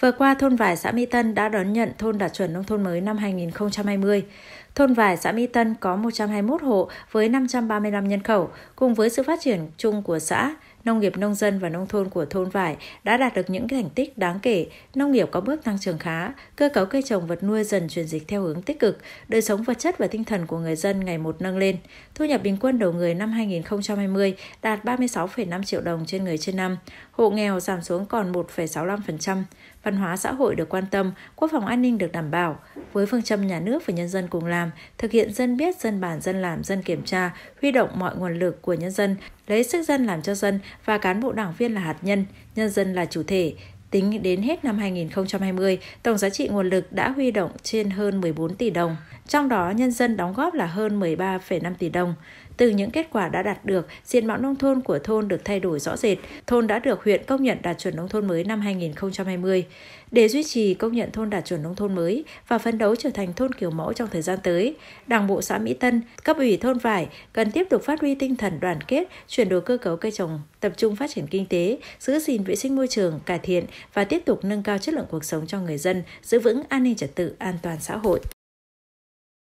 Vừa qua, thôn Vải xã Mỹ Tân đã đón nhận thôn đạt chuẩn nông thôn mới năm 2020. Thôn Vải xã Mỹ Tân có 121 hộ với 535 nhân khẩu, cùng với sự phát triển chung của xã, nông nghiệp nông dân và nông thôn của thôn Vải đã đạt được những thành tích đáng kể, nông nghiệp có bước tăng trưởng khá, cơ cấu cây trồng vật nuôi dần chuyển dịch theo hướng tích cực, đời sống vật chất và tinh thần của người dân ngày một nâng lên. Thu nhập bình quân đầu người năm 2020 đạt 36,5 triệu đồng trên người trên năm, hộ nghèo giảm xuống còn 1,65%, văn hóa xã hội được quan tâm, quốc phòng an ninh được đảm bảo. Với phương châm nhà nước và nhân dân cùng làm, thực hiện dân biết, dân bàn, dân làm, dân kiểm tra, huy động mọi nguồn lực của nhân dân, lấy sức dân làm cho dân và cán bộ đảng viên là hạt nhân, nhân dân là chủ thể. Tính đến hết năm 2020, tổng giá trị nguồn lực đã huy động trên hơn 14 tỷ đồng. Trong đó, nhân dân đóng góp là hơn 13,5 tỷ đồng. Từ những kết quả đã đạt được, diện mạo nông thôn của thôn được thay đổi rõ rệt. Thôn đã được huyện công nhận đạt chuẩn nông thôn mới năm 2020. Để duy trì công nhận thôn đạt chuẩn nông thôn mới và phấn đấu trở thành thôn kiểu mẫu trong thời gian tới, Đảng bộ xã Mỹ Tân, cấp ủy thôn Vải cần tiếp tục phát huy tinh thần đoàn kết, chuyển đổi cơ cấu cây trồng, tập trung phát triển kinh tế, giữ gìn vệ sinh môi trường, cải thiện và tiếp tục nâng cao chất lượng cuộc sống cho người dân, giữ vững an ninh trật tự, an toàn xã hội.